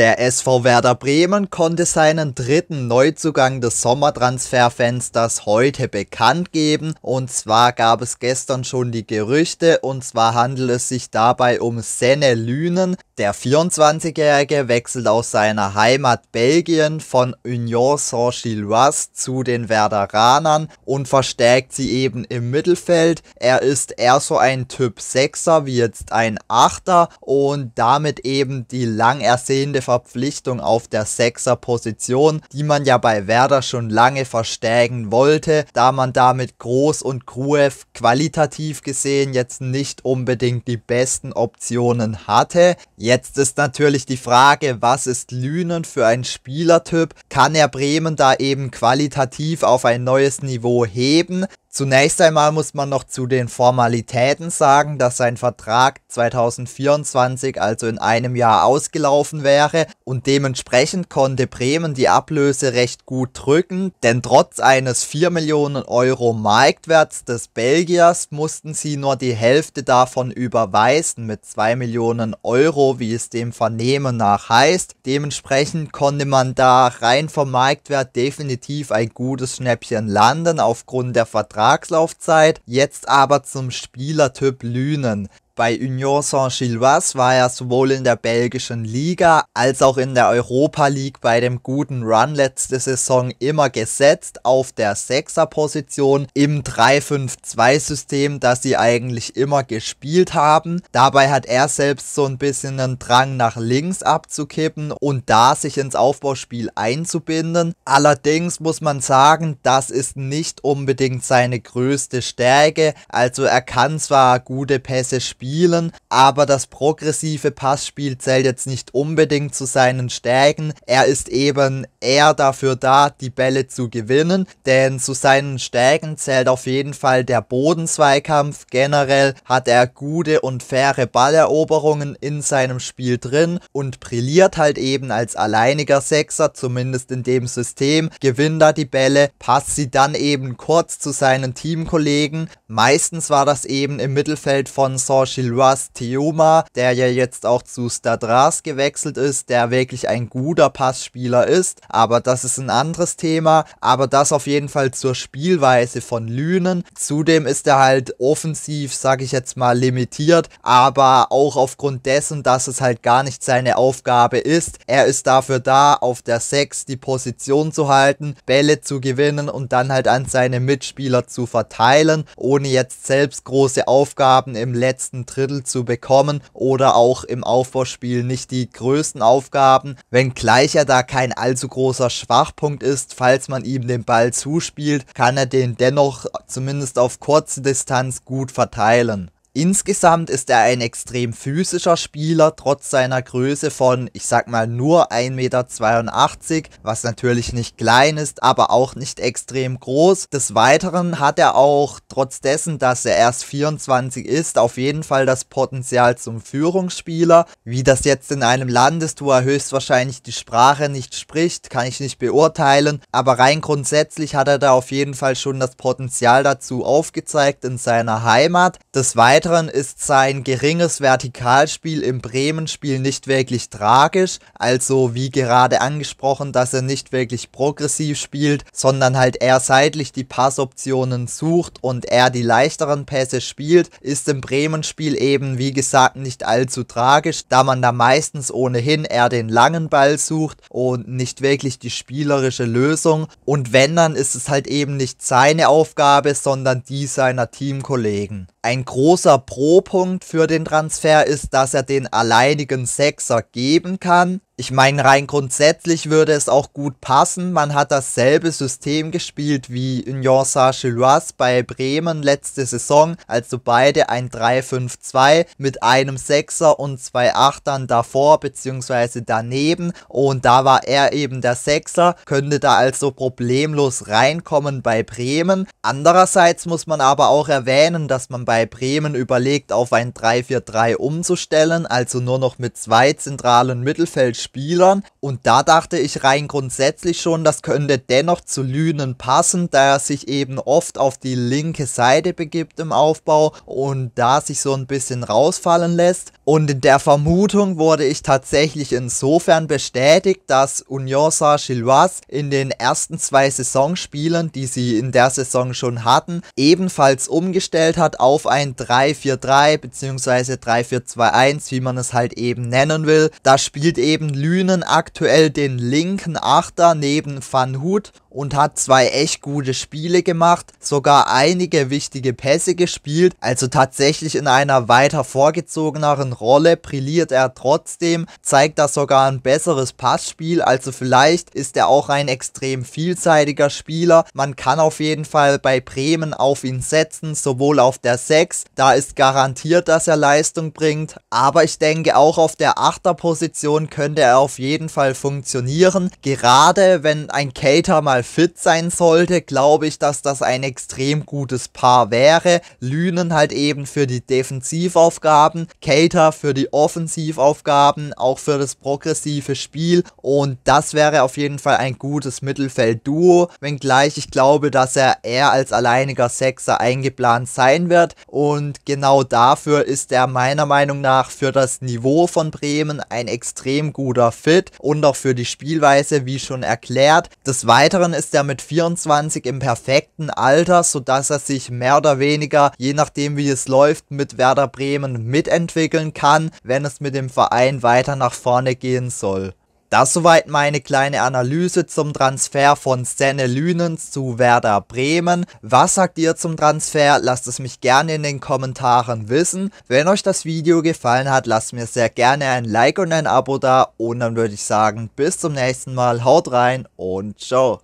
Der SV Werder Bremen konnte seinen dritten Neuzugang des Sommertransferfensters heute bekannt geben. Und zwar gab es gestern schon die Gerüchte, und zwar handelt es sich dabei um Senne Lünen. Der 24-Jährige wechselt aus seiner Heimat Belgien von Union Saint-Gilloise zu den Werderanern und verstärkt sie eben im Mittelfeld. Er ist eher so ein Typ 6er wie jetzt ein 8er und damit eben die lang ersehnte Verpflichtung auf der Sechser-Position, die man ja bei Werder schon lange verstärken wollte, da man damit Groß und Gruev qualitativ gesehen jetzt nicht unbedingt die besten Optionen hatte. Jetzt ist natürlich die Frage, was ist Lünen für ein Spielertyp? Kann er Bremen da eben qualitativ auf ein neues Niveau heben? Zunächst einmal muss man noch zu den Formalitäten sagen, dass sein Vertrag 2024, also in einem Jahr, ausgelaufen wäre und dementsprechend konnte Bremen die Ablöse recht gut drücken, denn trotz eines 4 Millionen Euro Marktwerts des Belgiers mussten sie nur die Hälfte davon überweisen mit 2 Millionen Euro, wie es dem Vernehmen nach heißt. Dementsprechend konnte man da rein vom Marktwert definitiv ein gutes Schnäppchen landen aufgrund der Vertrag Vertragslaufzeit, jetzt aber zum Spielertyp Lünen. Bei Union Saint-Gilloise war er sowohl in der belgischen Liga als auch in der Europa League bei dem guten Run letzte Saison immer gesetzt auf der 6er Position im 3-5-2 System, das sie eigentlich immer gespielt haben. Dabei hat er selbst so ein bisschen einen Drang nach links abzukippen und da sich ins Aufbauspiel einzubinden. Allerdings muss man sagen, das ist nicht unbedingt seine größte Stärke. Also er kann zwar gute Pässe spielen, spielen, aber das progressive Passspiel zählt jetzt nicht unbedingt zu seinen Stärken. Er ist eben eher dafür da, die Bälle zu gewinnen, denn zu seinen Stärken zählt auf jeden Fall der Bodenzweikampf. Generell hat er gute und faire Balleroberungen in seinem Spiel drin und brilliert halt eben als alleiniger Sechser, zumindest in dem System, gewinnt da die Bälle, passt sie dann eben kurz zu seinen Teamkollegen. Meistens war das eben im Mittelfeld von Saint Beispiel Russ Theoma, der ja jetzt auch zu Stadras gewechselt ist, der wirklich ein guter Passspieler ist, aber das ist ein anderes Thema, aber das auf jeden Fall zur Spielweise von Lünen. Zudem ist er halt offensiv, sage ich jetzt mal, limitiert, aber auch aufgrund dessen, dass es halt gar nicht seine Aufgabe ist. Er ist dafür da, auf der 6 die Position zu halten, Bälle zu gewinnen und dann halt an seine Mitspieler zu verteilen, ohne jetzt selbst große Aufgaben im letzten ein Drittel zu bekommen oder auch im Aufbauspiel nicht die größten Aufgaben, wenngleich er da kein allzu großer Schwachpunkt ist, falls man ihm den Ball zuspielt, kann er den dennoch zumindest auf kurze Distanz gut verteilen. Insgesamt ist er ein extrem physischer Spieler, trotz seiner Größe von, ich sag mal, nur 1,82 Meter, was natürlich nicht klein ist, aber auch nicht extrem groß. Des Weiteren hat er auch, trotz dessen, dass er erst 24 ist, auf jeden Fall das Potenzial zum Führungsspieler. Wie das jetzt in einem Land ist, wo er höchstwahrscheinlich die Sprache nicht spricht, kann ich nicht beurteilen, aber rein grundsätzlich hat er da auf jeden Fall schon das Potenzial dazu aufgezeigt in seiner Heimat. Des Weiteren Weiteren ist sein geringes Vertikalspiel im Bremen-Spiel nicht wirklich tragisch, also wie gerade angesprochen, dass er nicht wirklich progressiv spielt, sondern halt eher seitlich die Passoptionen sucht und er die leichteren Pässe spielt, ist im Bremen-Spiel eben wie gesagt nicht allzu tragisch, da man da meistens ohnehin eher den langen Ball sucht und nicht wirklich die spielerische Lösung und wenn dann ist es halt eben nicht seine Aufgabe, sondern die seiner Teamkollegen. Ein großer Pro-Punkt für den Transfer ist, dass er den alleinigen Sechser geben kann. Ich meine, rein grundsätzlich würde es auch gut passen. Man hat dasselbe System gespielt wie Union Saint-Gilloise bei Bremen letzte Saison, also beide ein 3-5-2 mit einem Sechser und zwei Achtern davor bzw. daneben und da war er eben der Sechser, könnte da also problemlos reinkommen bei Bremen. Andererseits muss man aber auch erwähnen, dass man bei Bremen überlegt, auf ein 3-4-3 umzustellen, also nur noch mit zwei zentralen Mittelfeldspielern Spielern. Und da dachte ich rein grundsätzlich schon, das könnte dennoch zu Lünen passen, da er sich eben oft auf die linke Seite begibt im Aufbau und da sich so ein bisschen rausfallen lässt. Und in der Vermutung wurde ich tatsächlich insofern bestätigt, dass Union Saint-Gilloise in den ersten zwei Saisonspielen, die sie in der Saison schon hatten, ebenfalls umgestellt hat auf ein 3-4-3 bzw. 3-4-2-1, wie man es halt eben nennen will. Da spielt eben Lünen aktuell den linken Achter neben Van Hut und hat zwei echt gute Spiele gemacht, sogar einige wichtige Pässe gespielt, also tatsächlich in einer weiter vorgezogeneren Rolle brilliert er trotzdem, zeigt da sogar ein besseres Passspiel, also vielleicht ist er auch ein extrem vielseitiger Spieler, man kann auf jeden Fall bei Bremen auf ihn setzen, sowohl auf der 6, da ist garantiert, dass er Leistung bringt, aber ich denke auch auf der 8er Position könnte er auf jeden Fall funktionieren, gerade wenn ein Cater mal mal fit sein sollte, glaube ich, dass das ein extrem gutes Paar wäre. Lünen halt eben für die Defensivaufgaben, Cater für die Offensivaufgaben, auch für das progressive Spiel und das wäre auf jeden Fall ein gutes Mittelfeldduo, wenngleich ich glaube, dass er eher als alleiniger Sechser eingeplant sein wird und genau dafür ist er meiner Meinung nach für das Niveau von Bremen ein extrem guter Fit und auch für die Spielweise, wie schon erklärt. Des Weiteren Jahren ist er mit 24 im perfekten Alter, sodass er sich mehr oder weniger, je nachdem wie es läuft, mit Werder Bremen mitentwickeln kann, wenn es mit dem Verein weiter nach vorne gehen soll. Das soweit meine kleine Analyse zum Transfer von Senne Lünens zu Werder Bremen. Was sagt ihr zum Transfer? Lasst es mich gerne in den Kommentaren wissen. Wenn euch das Video gefallen hat, lasst mir sehr gerne ein Like und ein Abo da. Und dann würde ich sagen, bis zum nächsten Mal. Haut rein und ciao.